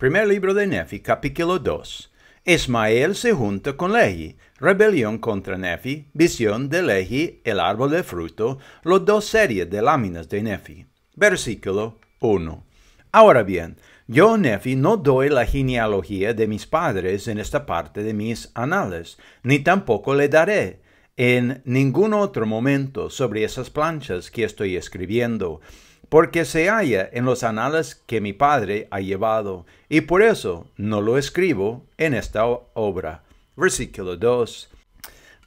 Primer libro de Nefi, capítulo 2. Ismael se junta con Lehi, rebelión contra Nefi, visión de Lehi, el árbol de fruto, los dos series de láminas de Nefi. Versículo 1. Ahora bien, yo, Nefi, no doy la genealogía de mis padres en esta parte de mis anales, ni tampoco le daré en ningún otro momento sobre esas planchas que estoy escribiendo, porque se halla en los anales que mi Padre ha llevado, y por eso no lo escribo en esta obra. Versículo 2.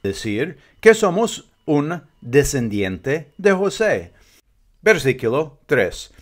Decir que somos un descendiente de José. Versículo 3.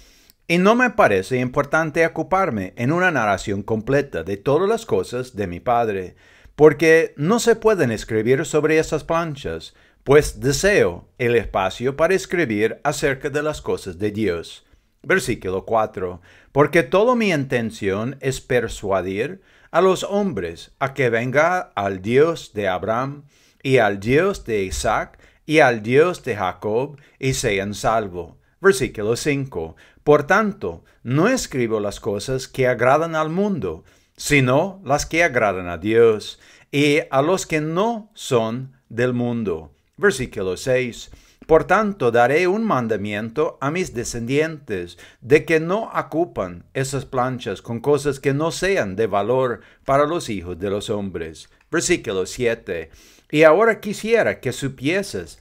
Y no me parece importante ocuparme en una narración completa de todas las cosas de mi Padre, porque no se pueden escribir sobre esas planchas, pues deseo el espacio para escribir acerca de las cosas de Dios. Versículo 4. Porque toda mi intención es persuadir a los hombres a que venga al Dios de Abraham y al Dios de Isaac y al Dios de Jacob y sean salvos. Versículo 5. Por tanto, no escribo las cosas que agradan al mundo, sino las que agradan a Dios y a los que no son del mundo Versículo 6. Por tanto, daré un mandamiento a mis descendientes de que no ocupan esas planchas con cosas que no sean de valor para los hijos de los hombres. Versículo 7. Y ahora quisiera que supieses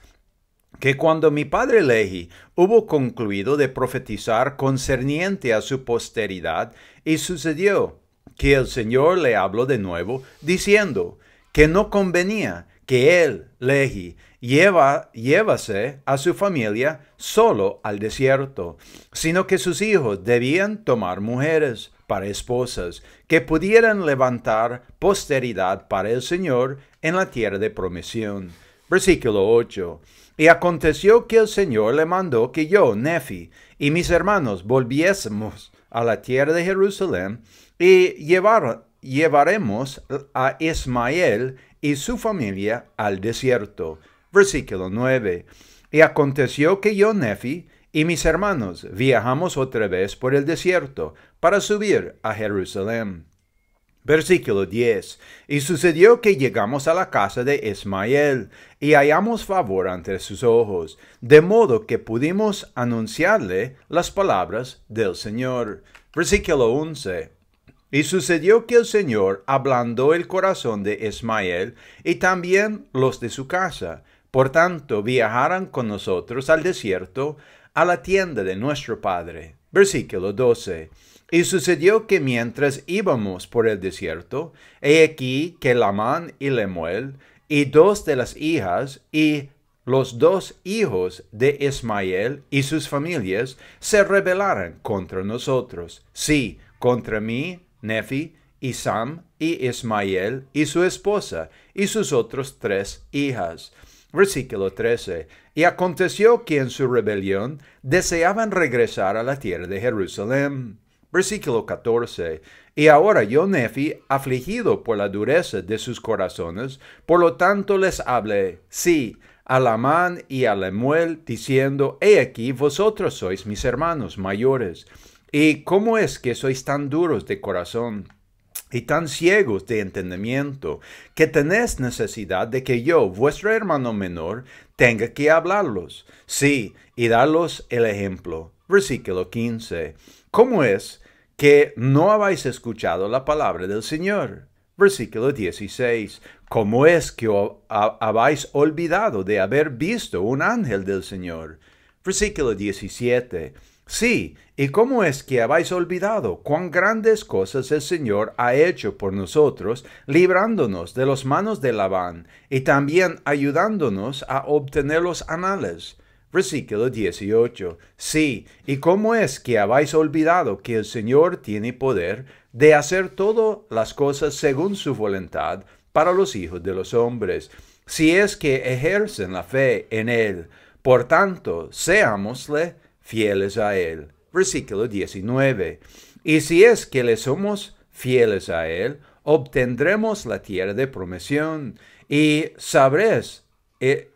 que cuando mi padre Lehi hubo concluido de profetizar concerniente a su posteridad, y sucedió que el Señor le habló de nuevo, diciendo que no convenía que él, Lehi, llévase a su familia solo al desierto, sino que sus hijos debían tomar mujeres para esposas que pudieran levantar posteridad para el Señor en la tierra de promisión. Versículo 8. Y aconteció que el Señor le mandó que yo, Nefi, y mis hermanos volviésemos a la tierra de Jerusalén y llevaremos a Ismael y su familia al desierto Versículo 9. Y aconteció que yo, Nefi, y mis hermanos viajamos otra vez por el desierto para subir a Jerusalén. Versículo 10. Y sucedió que llegamos a la casa de Ismael y hallamos favor ante sus ojos, de modo que pudimos anunciarle las palabras del Señor. Versículo 11. Y sucedió que el Señor ablandó el corazón de Ismael y también los de su casa, por tanto, viajaran con nosotros al desierto, a la tienda de nuestro Padre. Versículo 12. Y sucedió que mientras íbamos por el desierto, he aquí que Lamán y Lemuel, y dos de las hijas, y los dos hijos de Ismael y sus familias, se rebelaron contra nosotros. Sí, contra mí, Nefi, y Sam, y Ismael, y su esposa, y sus otros tres hijas Versículo 13. Y aconteció que en su rebelión deseaban regresar a la tierra de Jerusalén. Versículo 14. Y ahora yo, Nefi, afligido por la dureza de sus corazones, por lo tanto les hablé, sí, a Lamán y a Lemuel, diciendo, He aquí, vosotros sois mis hermanos mayores. ¿Y cómo es que sois tan duros de corazón? y tan ciegos de entendimiento que tenéis necesidad de que yo, vuestro hermano menor, tenga que hablarlos, sí, y darlos el ejemplo. Versículo 15. ¿Cómo es que no habéis escuchado la palabra del Señor? Versículo 16. ¿Cómo es que habéis olvidado de haber visto un ángel del Señor? Versículo 17. Sí, ¿y cómo es que habéis olvidado cuán grandes cosas el Señor ha hecho por nosotros, librándonos de las manos de Labán y también ayudándonos a obtener los anales? Versículo 18. Sí, ¿y cómo es que habéis olvidado que el Señor tiene poder de hacer todas las cosas según su voluntad para los hijos de los hombres, si es que ejercen la fe en Él? Por tanto, seámosle fieles a Él. Versículo 19. Y si es que le somos fieles a Él, obtendremos la tierra de promesión y sabréis eh,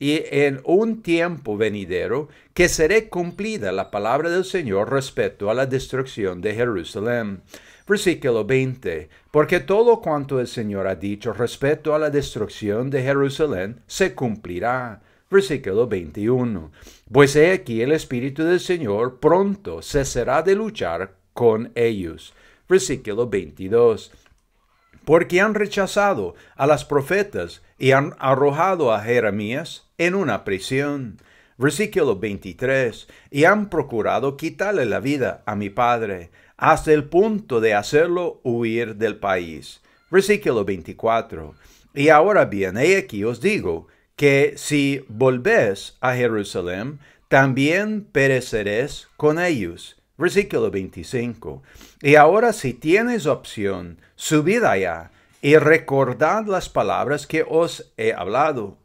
y en un tiempo venidero que seré cumplida la palabra del Señor respecto a la destrucción de Jerusalén. Versículo 20. Porque todo cuanto el Señor ha dicho respecto a la destrucción de Jerusalén se cumplirá versículo 21. Pues he aquí el Espíritu del Señor pronto cesará de luchar con ellos. Versículo 22. Porque han rechazado a las profetas y han arrojado a Jeremías en una prisión. Versículo 23. Y han procurado quitarle la vida a mi padre, hasta el punto de hacerlo huir del país. Versículo 24. Y ahora bien, he aquí os digo, que si volvés a Jerusalén, también pereceréis con ellos. Versículo 25. Y ahora si tienes opción, subid allá y recordad las palabras que os he hablado,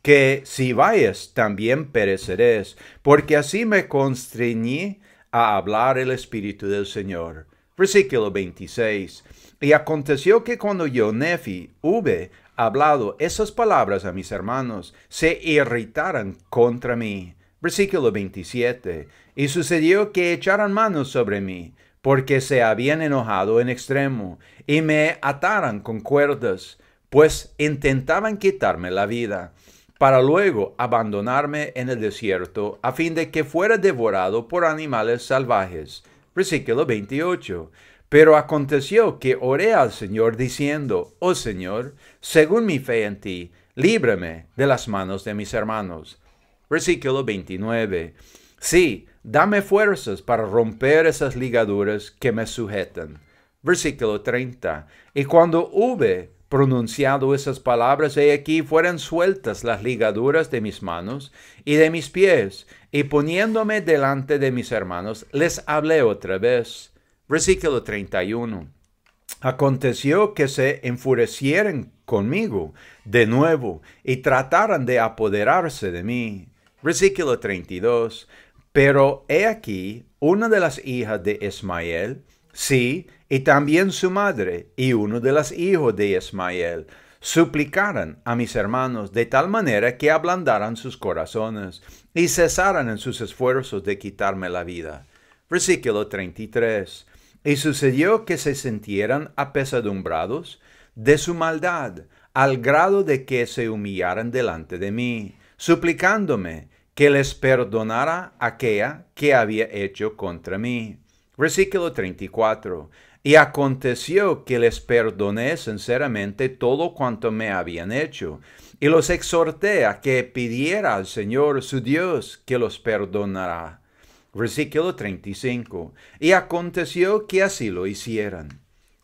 que si vais también pereceréis, porque así me constreñí a hablar el Espíritu del Señor. Versículo 26. Y aconteció que cuando yo, Nefi, hube hablado esas palabras a mis hermanos, se irritaron contra mí. Versículo 27. Y sucedió que echaran manos sobre mí, porque se habían enojado en extremo, y me ataran con cuerdas, pues intentaban quitarme la vida, para luego abandonarme en el desierto, a fin de que fuera devorado por animales salvajes. Versículo 28. Pero aconteció que oré al Señor diciendo, Oh Señor, según mi fe en ti, líbrame de las manos de mis hermanos. Versículo 29. Sí, dame fuerzas para romper esas ligaduras que me sujetan. Versículo 30. Y cuando hube pronunciado esas palabras, he aquí fueron sueltas las ligaduras de mis manos y de mis pies, y poniéndome delante de mis hermanos, les hablé otra vez Versículo 31. Aconteció que se enfurecieron conmigo de nuevo y trataran de apoderarse de mí. Versículo 32. Pero he aquí una de las hijas de Ismael, sí, y también su madre y uno de los hijos de Ismael, suplicaran a mis hermanos de tal manera que ablandaran sus corazones y cesaran en sus esfuerzos de quitarme la vida. Versículo 33. Y sucedió que se sintieran apesadumbrados de su maldad, al grado de que se humillaran delante de mí, suplicándome que les perdonara aquella que había hecho contra mí. Versículo 34. Y aconteció que les perdoné sinceramente todo cuanto me habían hecho, y los exhorté a que pidiera al Señor su Dios que los perdonará. Versículo 35. Y aconteció que así lo hicieran.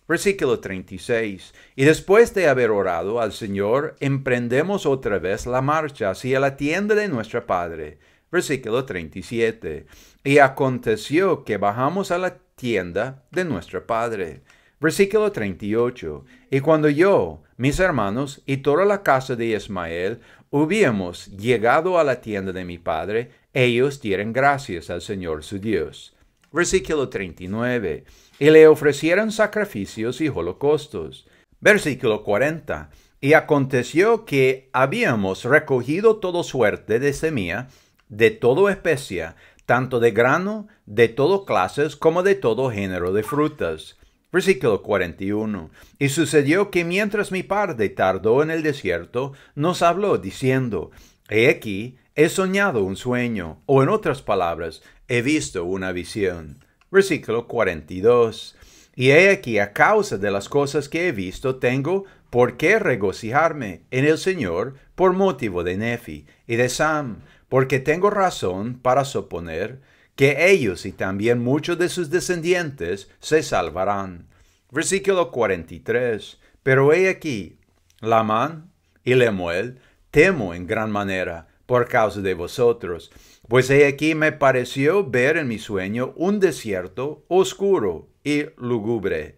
Versículo 36. Y después de haber orado al Señor, emprendemos otra vez la marcha hacia la tienda de nuestro Padre. Versículo 37. Y aconteció que bajamos a la tienda de nuestro Padre. Versículo 38. Y cuando yo, mis hermanos y toda la casa de Ismael hubiéramos llegado a la tienda de mi padre, ellos dieron gracias al Señor su Dios. Versículo 39. Y le ofrecieron sacrificios y holocaustos. Versículo 40. Y aconteció que habíamos recogido toda suerte de semilla, de todo especie, tanto de grano, de todas clases, como de todo género de frutas Versículo 41. Y sucedió que mientras mi padre tardó en el desierto, nos habló diciendo, He aquí, he soñado un sueño, o en otras palabras, he visto una visión. Versículo 42. Y he aquí, a causa de las cosas que he visto, tengo por qué regocijarme en el Señor por motivo de Nefi y de Sam, porque tengo razón para suponer que ellos y también muchos de sus descendientes se salvarán. Versículo 43. Pero he aquí, Lamán y Lemuel temo en gran manera por causa de vosotros, pues he aquí me pareció ver en mi sueño un desierto oscuro y lúgubre.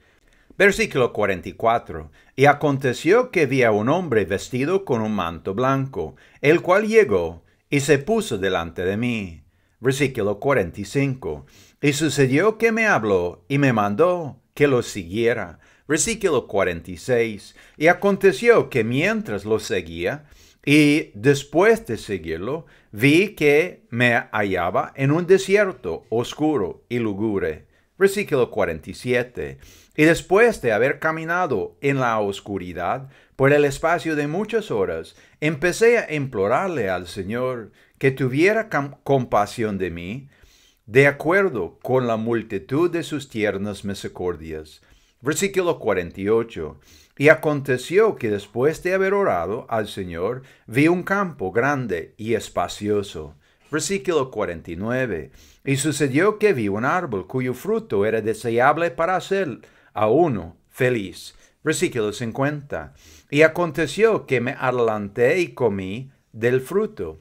Versículo 44. Y aconteció que vi a un hombre vestido con un manto blanco, el cual llegó y se puso delante de mí versículo 45. Y sucedió que me habló y me mandó que lo siguiera. Versículo 46. Y aconteció que mientras lo seguía, y después de seguirlo, vi que me hallaba en un desierto oscuro y lúgubre. Versículo 47. Y después de haber caminado en la oscuridad por el espacio de muchas horas, empecé a implorarle al Señor, que tuviera compasión de mí, de acuerdo con la multitud de sus tiernas misericordias. Versículo 48. Y aconteció que después de haber orado al Señor, vi un campo grande y espacioso. Versículo 49. Y sucedió que vi un árbol cuyo fruto era deseable para hacer a uno feliz. Versículo 50. Y aconteció que me adelanté y comí del fruto.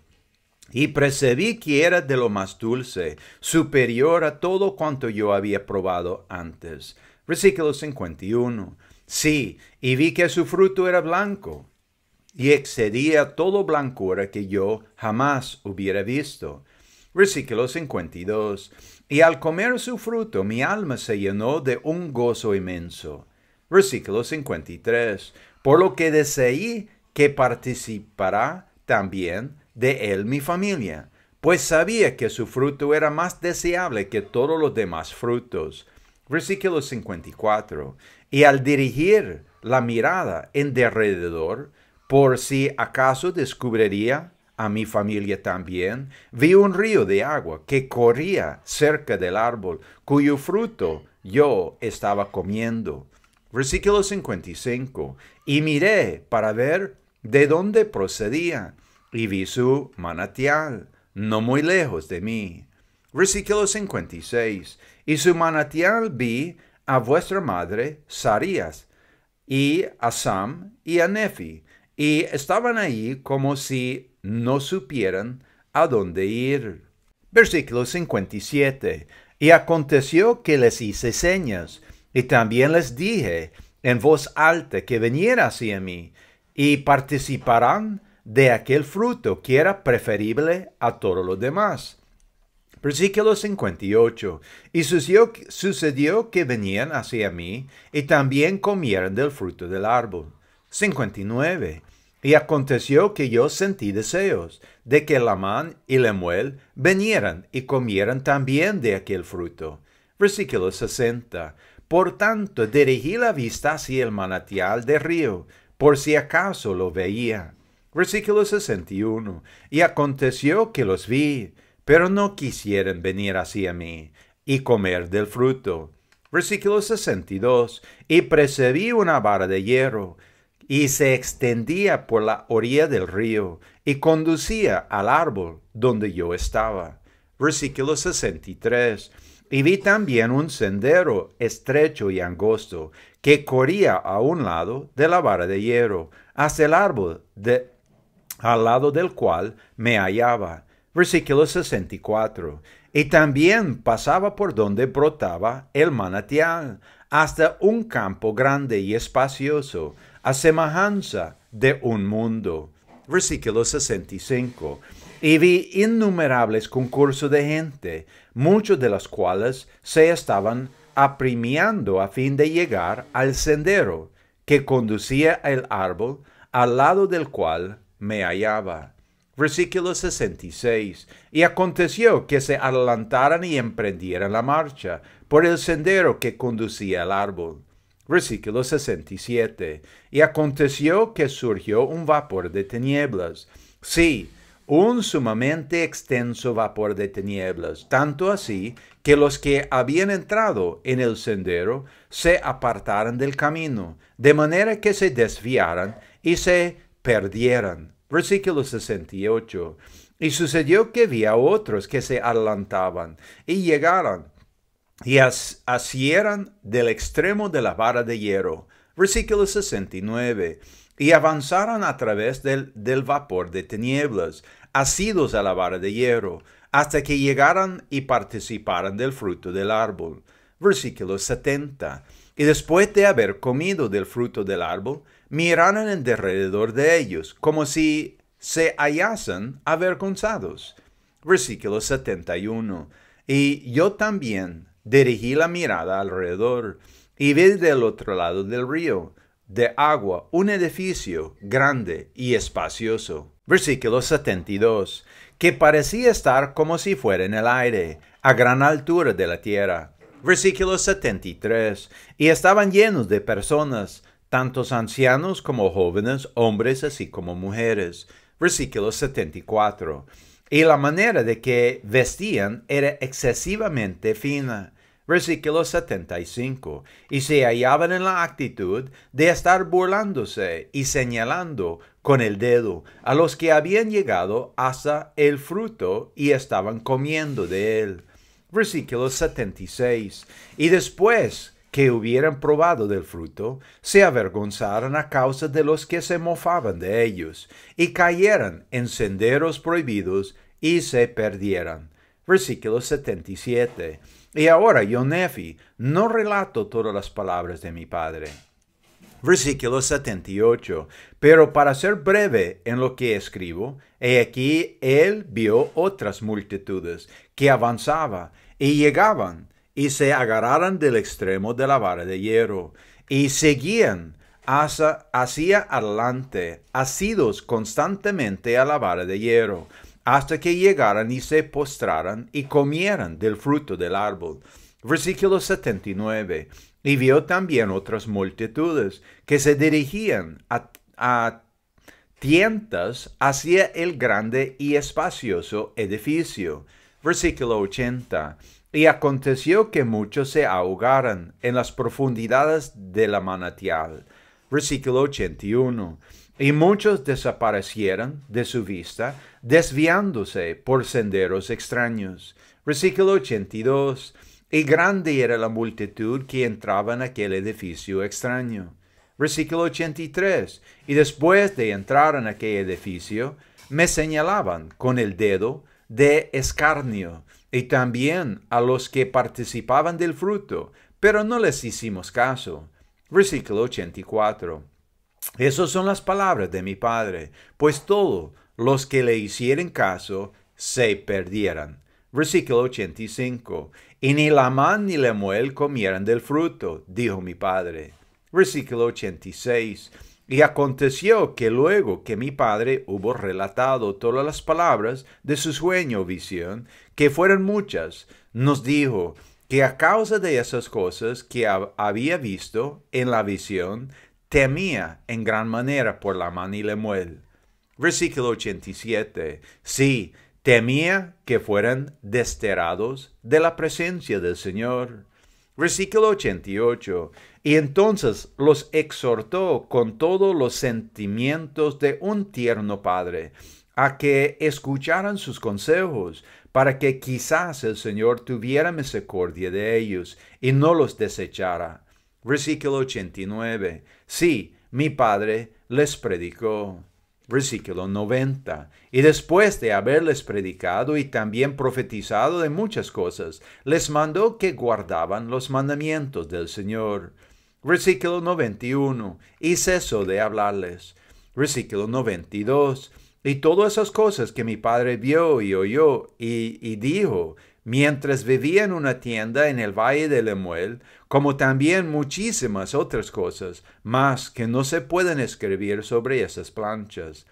Y percibí que era de lo más dulce, superior a todo cuanto yo había probado antes. Versículo 51. Sí, y vi que su fruto era blanco, y excedía todo blancura que yo jamás hubiera visto. Versículo 52. Y al comer su fruto mi alma se llenó de un gozo inmenso. Versículo 53. Por lo que deseé que participara también de él mi familia, pues sabía que su fruto era más deseable que todos los demás frutos. Versículo 54. Y al dirigir la mirada en derredor, por si acaso descubriría a mi familia también, vi un río de agua que corría cerca del árbol, cuyo fruto yo estaba comiendo. Versículo 55. Y miré para ver de dónde procedía y vi su manatial, no muy lejos de mí. Versículo 56. Y su manatial vi a vuestra madre, Sarías, y a Sam y a Nefi, y estaban allí como si no supieran a dónde ir. Versículo 57. Y aconteció que les hice señas, y también les dije en voz alta que vinieran hacia mí, y participarán de aquel fruto que era preferible a todos los demás. Versículo 58. Y sucedió, que venían hacia mí y también comieron del fruto del árbol. 59. Y aconteció que yo sentí deseos de que Lamán y Lemuel vinieran y comieran también de aquel fruto. Versículo 60. Por tanto dirigí la vista hacia el manantial del río, por si acaso lo veía. Versículo 61. Y aconteció que los vi, pero no quisieron venir hacia mí y comer del fruto. Versículo 62. Y precedí una vara de hierro y se extendía por la orilla del río y conducía al árbol donde yo estaba. Versículo 63. Y vi también un sendero estrecho y angosto que corría a un lado de la vara de hierro hasta el árbol de, al lado del cual me hallaba. Versículo 64. Y también pasaba por donde brotaba el manantial, hasta un campo grande y espacioso, a semejanza de un mundo. Versículo 65. Y vi innumerables concursos de gente, muchos de los cuales se estaban apremiando a fin de llegar al sendero que conducía al árbol al lado del cual me hallaba. Versículo 66. Y aconteció que se adelantaran y emprendieran la marcha por el sendero que conducía al árbol. Versículo 67. Y aconteció que surgió un vapor de tinieblas. Sí, un sumamente extenso vapor de tinieblas, tanto así que los que habían entrado en el sendero se apartaran del camino, de manera que se desviaran y se perdieran. Versículo 68. Y sucedió que vi otros que se adelantaban y llegaron y asieran del extremo de la vara de hierro. Versículo 69. Y avanzaron a través del, del vapor de tinieblas, asidos a la vara de hierro, hasta que llegaran y participaran del fruto del árbol. Versículo 70. Y después de haber comido del fruto del árbol, miraron en derredor de ellos, como si se hallasen avergonzados. Versículo 71. Y yo también dirigí la mirada alrededor y vi del otro lado del río, de agua, un edificio grande y espacioso. Versículo 72. Que parecía estar como si fuera en el aire, a gran altura de la tierra. Versículo 73. Y estaban llenos de personas tantos ancianos como jóvenes, hombres así como mujeres. Versículo 74. Y la manera de que vestían era excesivamente fina. Versículo 75. Y se hallaban en la actitud de estar burlándose y señalando con el dedo a los que habían llegado hasta el fruto y estaban comiendo de él. Versículo 76. Y después que hubieran probado del fruto, se avergonzaran a causa de los que se mofaban de ellos, y cayeran en senderos prohibidos y se perdieran. Versículo 77. Y ahora yo, Nefi, no relato todas las palabras de mi Padre. Versículo 78. Pero para ser breve en lo que escribo, he aquí él vio otras multitudes que avanzaba y llegaban y se agarraron del extremo de la vara de hierro y seguían hacia, hacia adelante, asidos constantemente a la vara de hierro, hasta que llegaran y se postraran y comieran del fruto del árbol. Versículo 79. Y vio también otras multitudes que se dirigían a, a tientas hacia el grande y espacioso edificio. Versículo 80. Y aconteció que muchos se ahogaran en las profundidades de la manatial. Versículo 81. Y muchos desaparecieron de su vista, desviándose por senderos extraños. Versículo 82. Y grande era la multitud que entraba en aquel edificio extraño. Versículo 83. Y después de entrar en aquel edificio, me señalaban con el dedo de escarnio y también a los que participaban del fruto, pero no les hicimos caso. Versículo 84. Esas son las palabras de mi Padre, pues todos los que le hicieron caso se perdieran. Versículo 85. Y ni Lamán ni muel comieran del fruto, dijo mi Padre. Versículo 86 y aconteció que luego que mi padre hubo relatado todas las palabras de su sueño o visión, que fueron muchas, nos dijo que a causa de esas cosas que había visto en la visión, temía en gran manera por la man y Lemuel. Versículo 87. Sí, temía que fueran desterrados de la presencia del Señor. Versículo 88. Y entonces los exhortó con todos los sentimientos de un tierno padre a que escucharan sus consejos para que quizás el Señor tuviera misericordia de ellos y no los desechara. Versículo 89. Sí, mi padre les predicó versículo 90. Y después de haberles predicado y también profetizado de muchas cosas, les mandó que guardaban los mandamientos del Señor. Versículo 91. Y cesó de hablarles. Versículo 92. Y todas esas cosas que mi padre vio y oyó y, y dijo, mientras vivía en una tienda en el Valle de Lemuel, como también muchísimas otras cosas más que no se pueden escribir sobre esas planchas.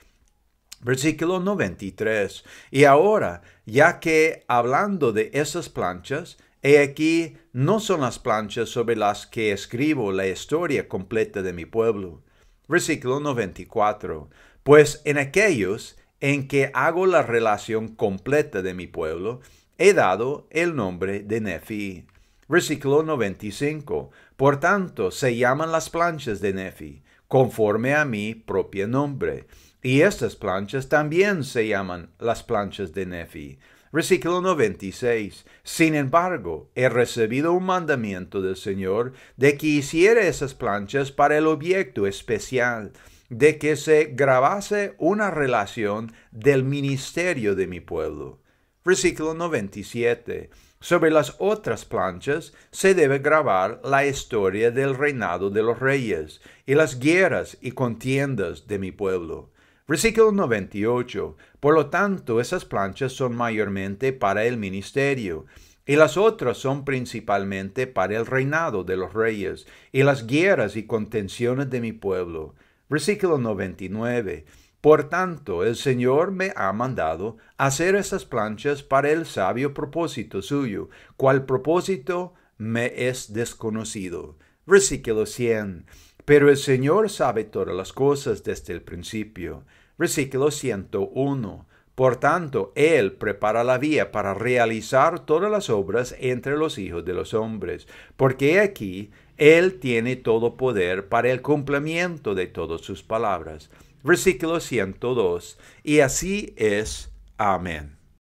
Versículo 93. Y ahora, ya que hablando de esas planchas, he aquí no son las planchas sobre las que escribo la historia completa de mi pueblo. Versículo 94. Pues en aquellos en que hago la relación completa de mi pueblo, he dado el nombre de Nefi. Versículo 95. Por tanto, se llaman las planchas de Nefi, conforme a mi propio nombre. Y estas planchas también se llaman las planchas de Nefi. Versículo 96. Sin embargo, he recibido un mandamiento del Señor de que hiciera esas planchas para el objeto especial, de que se grabase una relación del ministerio de mi pueblo versículo 97. Sobre las otras planchas se debe grabar la historia del reinado de los reyes y las guerras y contiendas de mi pueblo. Versículo 98. Por lo tanto, esas planchas son mayormente para el ministerio y las otras son principalmente para el reinado de los reyes y las guerras y contenciones de mi pueblo. Versículo 99. Por tanto, el Señor me ha mandado hacer estas planchas para el sabio propósito suyo, cual propósito me es desconocido. Versículo 100. Pero el Señor sabe todas las cosas desde el principio. Versículo 101. Por tanto, Él prepara la vía para realizar todas las obras entre los hijos de los hombres, porque aquí Él tiene todo poder para el cumplimiento de todas sus palabras versículo 102. Y así es. Amén.